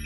you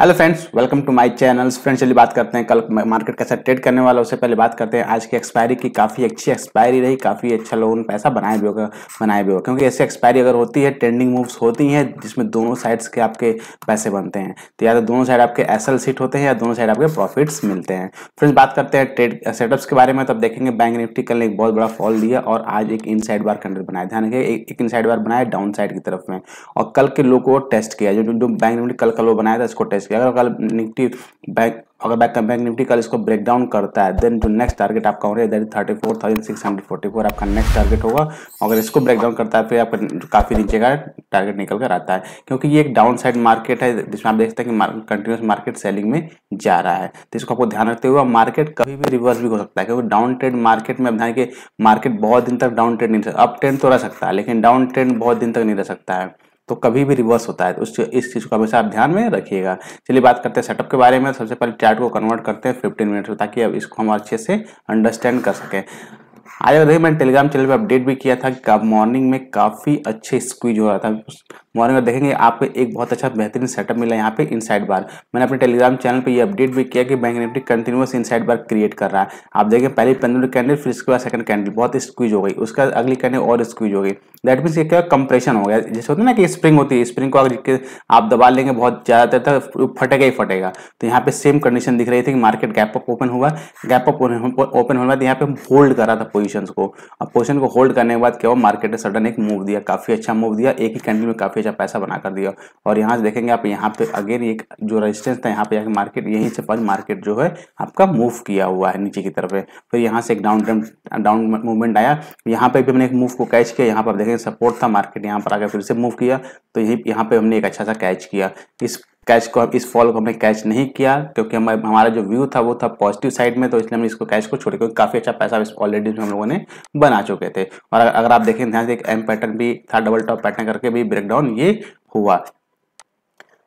hello friends welcome to my channels friends चलिए बात करते हैं कल मार्केट कैसा ट्रेड करने वाला उससे पहले बात करते हैं आज की एक्सपायरी की काफ़ी अच्छी एक्सपायरी रही काफ़ी अच्छा लोगों ने पैसा बनाए भी होगा बनाए भी होगा क्योंकि ऐसी एक्सपायरी अगर होती है ट्रेंडिंग मूव्स होती हैं जिसमें दोनों साइड्स के आपके पैसे बनते हैं तो या तो दोनों साइड आपके एस सीट होते हैं या दोनों साइड आपके प्रॉफिट्स मिलते हैं फ्रेंड्स बात करते हैं ट्रेड सेटअप्स के बारे में तब देखेंगे बैंक निफ्टी कल ने एक बहुत बड़ा फॉल दिया और आज एक इन साइड बार कैंडल बनाया ध्यान रखिए एक इन साइड बार बनाया डाउन साइड की तरफ में और कल के लोग को टेस्ट किया जो बैंक निफ्टी कल का वो बनाया था इसको टेस्ट इसके अगर कल निफ्टी बैंक अगर बैंक बैंक निफ्टी कल इसको ब्रेक डाउन करता है देन जो नेक्स्ट टारगेट आपका हो रहा है thirty four thousand six hundred forty four आपका नेक्स्ट टारगेट होगा अगर इसको ब्रेक डाउन करता है फिर आपका काफ़ी नीचे का टारगेट निकल कर आता है क्योंकि ये एक डाउन साइड मार्केट है जिसमें आप देखते हैं कि कंटिन्यूस मार्केट सेलिंग में जा रहा है तो इसको आपको ध्यान रखते हुए मार्केट कभी भी रिवर्स भी हो सकता है क्योंकि डाउन ट्रेंड मार्केट में अब ध्यान के मार्केट बहुत दिन तक डाउन ट्रेंड नहीं अप ट्रेंड तो रह सकता है लेकिन डाउन ट्रेंड बहुत दिन तक नहीं रह सकता है तो कभी भी रिवर्स होता है तो उस इस चीज़ को हमेशा आप ध्यान में रखिएगा चलिए बात करते हैं सेटअप के बारे में सबसे पहले चार्ट को कन्वर्ट करते हैं फिफ्टीन मिनट ताकि अब इसको हम अच्छे से अंडरस्टैंड कर सकें आज अगर मैंने टेलीग्राम चैनल पर अपडेट भी किया था कि मॉर्निंग में काफ़ी अच्छे स्क्वीज हो रहा था मॉर्निंग में देखेंगे आपको एक बहुत अच्छा बेहतरीन सेटअप मिला यहाँ पे इनसाइड बार मैंने अपने टेलीग्राम चैनल पे ये अपडेट भी किया कि bank Nifty continues inside bar create कर रहा है आप देखें पहले पंद्रह कैंडल फिर उसके बाद सेकंड कैंडल बहुत स्क्वीज हो गई उसका अगली कैंडल और स्क्वीज हो गई दैट मीन्स ये क्या कंप्रेशन हो गया जैसे होता है ना कि स्प्रिंग होती है स्प्रिंग को अगर आप दबा लेंगे बहुत ज़्यादातर तक फटेगा ही फटेगा तो यहाँ पे सेम कंडीशन दिख रही थी कि मार्केट गैप अप ओपन हुआ गैप अप ओपन होने बाद यहाँ पे होल्ड कर रहा था पोजिशन को अब पोजिशन को होल्ड करने के बाद क्या हुआ मार्केट ने सडन एक मूव दिया काफ़ी अच्छा मूव दिया एक ही कैंडल में काफ़ी खींचा पैसा बना कर दिया और यहाँ से देखेंगे आप यहाँ पे अगेन एक जो रेजिस्टेंस था यहाँ पे जाकर मार्केट यहीं से पंच मार्केट जो है आपका मूव किया हुआ है नीचे की तरफ है फिर तो यहाँ से एक डाउन डाउन मूवमेंट आया यहाँ पे भी हमने एक मूव को कैच किया यहाँ पर देखेंगे सपोर्ट था मार्केट यहाँ पर आकर फिर से मूव किया तो यही यहाँ पे हमने एक अच्छा सा कैच किया इस कैच को हम इस फॉल को हमने कैच नहीं किया क्योंकि हम हमारा जो व्यू था वो था पॉजिटिव साइड में तो इसलिए हमने इसको कैच को छोड़े क्योंकि काफ़ी अच्छा पैसा ऑलरेडी हम लोगों ने बना चुके थे और अगर आप देखें ध्यान से एक एम पैटर्न भी था डबल टॉप पैटर्न करके भी ब्रेकडाउन ये हुआ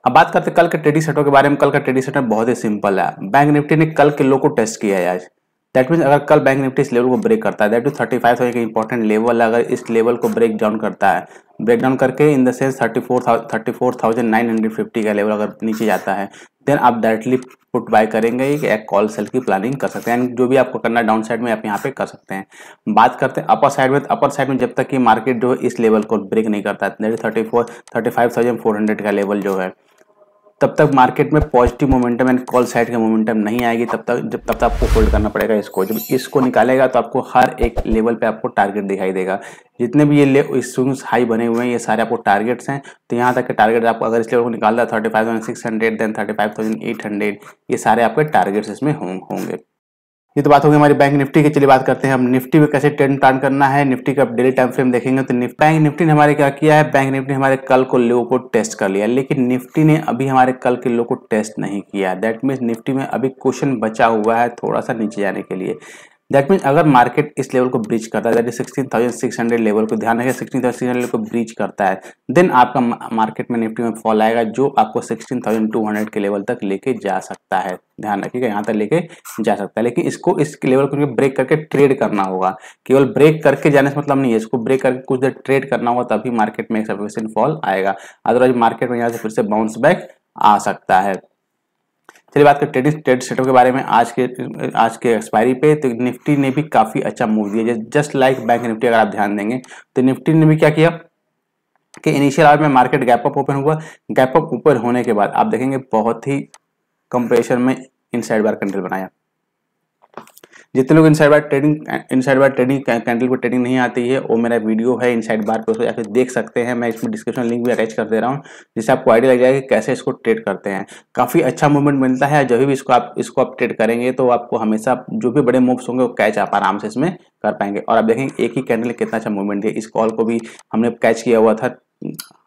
अब बात करते हैं कल के ट्रेडिंग सेटों के बारे में कल का ट्रेडिंग सेटर बहुत ही सिंपल है बैंक निफ्टी ने कल के लो को टेस्ट किया है आज दैट मीन अगर कल बैंक निफ्टी इस लेवल को ब्रेक करता है that mean thirty five thousand important level अगर इस लेवल को ब्रेक डाउन करता है ब्रेक डाउन करके in the sense thirty four thirty four thousand nine hundred fifty का लेवल अगर नीचे जाता है देन आप डायरेक्टली पुट बाय करेंगे एक कॉल सेल की प्लानिंग कर सकते हैं एंड जो भी आपको करना है डाउन साइड में आप यहाँ पे कर सकते हैं बात करते हैं अपर साइड में अपर साइड में जब तक कि मार्केट जो है इस लेवल को ब्रेक नहीं करता है thirty four thirty five thousand four hundred का लेवल जो है तब तक मार्केट में positive momentum and call side का मोमेंटम नहीं आएगी तब तक जब तब तक आपको होल्ड करना पड़ेगा इसको जब इसको निकालेगा तो आपको हर एक लेवल पे आपको टारगेट दिखाई देगा जितने भी ये ले स्विंग्स हाई बने हुए हैं ये सारे आपको टारगेट्स हैं तो यहाँ तक के टारगेट आपको अगर इस लेवल को निकाल है thirty five thousand six hundred then thirty five thousand eight hundred ये सारे आपके टारगेट्स इसमें होंगे ये तो बात होगी हमारी बैंक निफ्टी की चलिए बात करते हैं हम निफ्टी में कैसे ट्रेंड प्लान करना है निफ्टी का डेली टाइम फ्रेम देखेंगे तो निफ्टी बैंक निफ्टी ने हमारे क्या किया है बैंक निफ्टी हमारे कल को लो को टेस्ट कर लिया लेकिन निफ्टी ने अभी हमारे कल के लो को टेस्ट नहीं किया दैट मीन्स निफ्टी में अभी क्वेश्चन बचा हुआ है थोड़ा सा नीचे जाने के लिए दैट मीन अगर मार्केट इस लेवल को ब्रीच करता है that sixteen thousand six hundred level को ध्यान रखें सिक्सटीन थाउजेंड सिक्स हंड्रेड को ब्रीच करता है देन आपका मार्केट में निफ्टी में फॉल आएगा जो आपको सिक्सटीन थाउजेंड टू हंड्रेड के लेवल तक लेके जा सकता है ध्यान रखिएगा यहाँ तक लेके जा सकता है लेकिन इसको इस लेवल को ब्रेक करके ट्रेड करना होगा केवल ब्रेक करके जाने से मतलब नहीं है इसको ब्रेक करके कुछ देर ट्रेड करना होगा तभी मार्केट में एक सफिशियंट फॉल आएगा अदरवाइज मार्केट में यहाँ से फिर से बाउंस बैक आ सकता है चलिए बात करें ट्रेडिंग ट्रेड सेटअप के बारे में आज के आज के एक्सपायरी पे तो निफ्टी ने भी काफ़ी अच्छा मूव दिया जस्ट लाइक बैंक निफ्टी अगर आप ध्यान देंगे तो निफ्टी ने भी क्या किया कि इनिशियल आवर में मार्केट गैप अप ओपन हुआ गैप अप ऊपर होने के बाद आप देखेंगे बहुत ही कंप्रेशन में इनसाइड बार कैंडल बनाया जितने लोग inside bar trading inside bar trading candle पर ट्रेडिंग नहीं आती है वो मेरा वीडियो है इनसाइड बार पे उसको जाकर देख सकते हैं मैं इसमें डिस्क्रिप्शन लिंक भी अटैच कर दे रहा हूँ जिससे आपको आइडिया लग जाएगा कि कैसे इसको ट्रेड करते हैं काफ़ी अच्छा मूवमेंट मिलता है जब भी इसको आप इसको आप ट्रेड करेंगे तो आपको हमेशा जो भी बड़े मूव्स होंगे वो कैच आप आराम से इसमें कर पाएंगे और आप देखेंगे एक ही कैंडल कितना अच्छा मूवमेंट दिया इस कॉल को भी हमने कैच किया हुआ था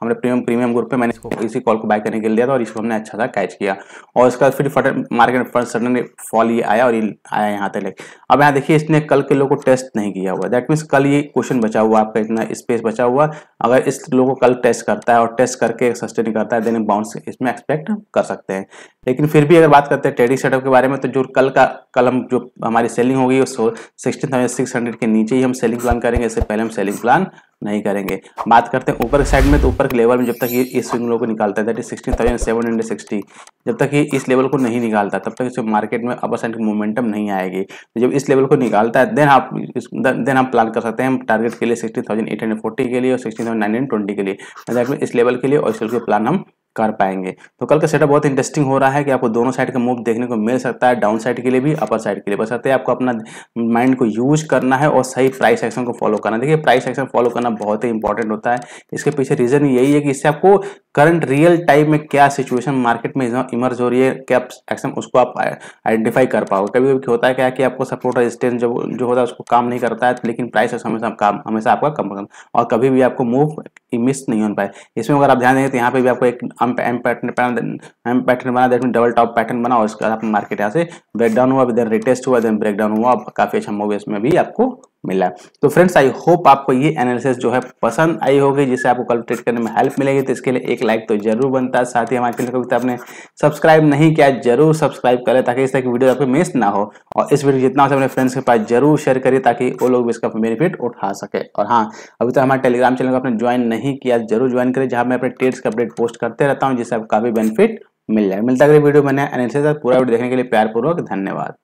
हमने प्रीमियम प्रीमियम ग्रुप पे मैंने इसको इसी कॉल को बाय करने के लिए लिया था और इसको हमने अच्छा सा कैच किया और इसका फिर फटन मार्केट फर्स्ट सडन फॉल ये आया और ये आया यहाँ तक अब यहाँ देखिए इसने कल के लोगों को टेस्ट नहीं किया हुआ दैट मीन्स कल ये क्वेश्चन बचा हुआ आपका इतना स्पेस बचा हुआ अगर इस लोग को कल टेस्ट करता है और टेस्ट करके सस्टेन करता है देन बाउंस इसमें एक्सपेक्ट कर सकते हैं लेकिन फिर भी अगर बात करते हैं ट्रेडिंग सेटअप के बारे में तो जो कल का कल हम जो हमारी सेलिंग होगी सिक्सटीन थाउजेंड सिक्स हंड्रेड के नीचे ही हम सेलिंग प्लान करेंगे इससे पहले हम सेलिंग प्लान नहीं करेंगे बात करते हैं ऊपर के साइड में तो ऊपर के लेवल में जब तक ये इस स्विंग लो को निकालता है that is sixteen thousand seven hundred sixty जब तक ये इस लेवल को नहीं निकालता तब तक इसे मार्केट में अपर साइड की मोमेंटम नहीं आएगी तो जब इस लेवल को निकालता है देन आप देन आप प्लान कर सकते हैं टारगेट के लिए sixteen thousand eight hundred forty के लिए और sixteen thousand nine hundred twenty के लिए इस लेवल के लिए और इस लेवल के प्लान हम कर पाएंगे तो कल का सेटअप बहुत इंटरेस्टिंग हो रहा है कि आपको दोनों साइड का मूव देखने को मिल सकता है डाउन साइड के लिए भी अपर साइड के लिए बस आते आपको अपना माइंड को यूज करना है और सही प्राइस एक्शन को फॉलो करना देखिए प्राइस एक्शन फॉलो करना बहुत ही इंपॉर्टेंट होता है इसके पीछे रीजन यही है कि इससे आपको करंट रियल टाइम में क्या सिचुएशन मार्केट में इमर्ज हो रही है क्या एक्शन उसको आप आइडेंटिफाई कर पाओगे कभी कभी होता है क्या कि आपको सपोर्ट रेजिस्टेंस जो जो होता है उसको काम नहीं करता है तो लेकिन प्राइस हमेशा काम हमेशा आपका कम कम और कभी भी आपको मूव मिस नहीं हो पाए इसमें अगर आप ध्यान देंगे तो यहाँ पे भी आपको एक एम पैटर्न एम पैटर्न बना देखने डबल टॉप पैटर्न बना और उसके बाद मार्केट यहाँ से ब्रेकडाउन हुआ देन रिटेस्ट हुआ देन ब्रेकडाउन हुआ काफ़ी अच्छा मूव इसमें भी आपको मिला तो फ्रेंड्स आई होप आपको ये एनालिसिस जो है पसंद आई होगी जिससे आपको कैलकुलेट करने में हेल्प मिलेगी तो इसके लिए एक लाइक तो जरूर बनता है साथ ही हमारे चैनल को तो आपने सब्सक्राइब नहीं किया जरूर सब्सक्राइब करें ताकि इस तरह की वीडियो आपको मिस ना हो और इस वीडियो जितना हो अपने फ्रेंड्स के पास जरूर शेयर करिए ताकि वो लोग भी इसका बेनिफिट उठा सके और हाँ अभी तक तो हमारे टेलीग्राम चैनल को आपने ज्वाइन नहीं किया जरूर ज्वाइन करें जहाँ मैं अपने ट्रेड्स के अपडेट पोस्ट करते रहता हूँ जिससे आपको काफी बेनिफिट मिल जाए मिलता अगले वीडियो मैंने एनालिसिस पूरा वीडियो देखने के लिए प्यारपूर्वक धन्यवाद